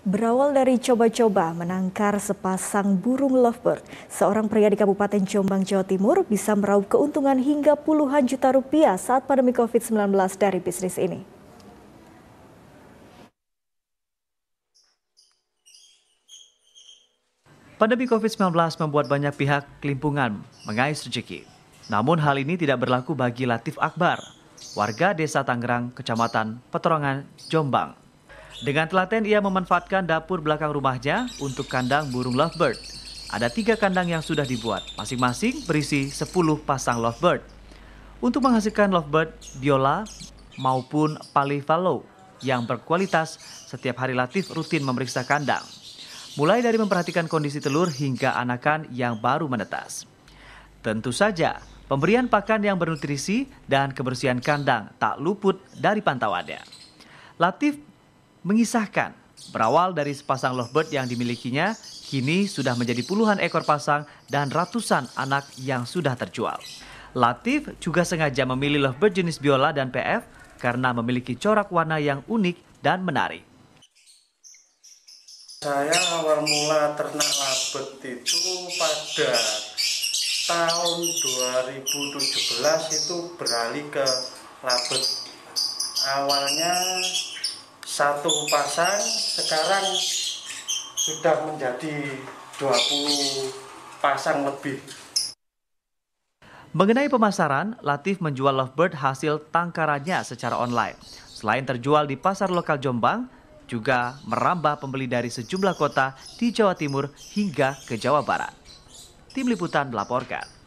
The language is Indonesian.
Berawal dari coba-coba menangkar sepasang burung lovebird, seorang pria di Kabupaten Jombang, Jawa Timur bisa meraup keuntungan hingga puluhan juta rupiah saat pandemi COVID-19 dari bisnis ini. Pandemi COVID-19 membuat banyak pihak kelimpungan mengais rezeki. Namun hal ini tidak berlaku bagi Latif Akbar, warga desa Tangerang, kecamatan Petorongan, Jombang. Dengan telaten ia memanfaatkan dapur belakang rumahnya untuk kandang burung lovebird. Ada tiga kandang yang sudah dibuat, masing-masing berisi 10 pasang lovebird. Untuk menghasilkan lovebird, biola maupun palivalo yang berkualitas setiap hari Latif rutin memeriksa kandang. Mulai dari memperhatikan kondisi telur hingga anakan yang baru menetas. Tentu saja, pemberian pakan yang bernutrisi dan kebersihan kandang tak luput dari pantauannya. Latif mengisahkan berawal dari sepasang lovebird yang dimilikinya, kini sudah menjadi puluhan ekor pasang dan ratusan anak yang sudah terjual. Latif juga sengaja memilih lovebird jenis biola dan PF karena memiliki corak warna yang unik dan menarik. Saya awal mula ternak lovebird itu pada tahun 2017 itu beralih ke lovebird Awalnya satu pasang sekarang sudah menjadi 20 pasang lebih. Mengenai pemasaran, Latif menjual lovebird hasil tangkarannya secara online. Selain terjual di pasar lokal Jombang, juga merambah pembeli dari sejumlah kota di Jawa Timur hingga ke Jawa Barat. Tim Liputan melaporkan.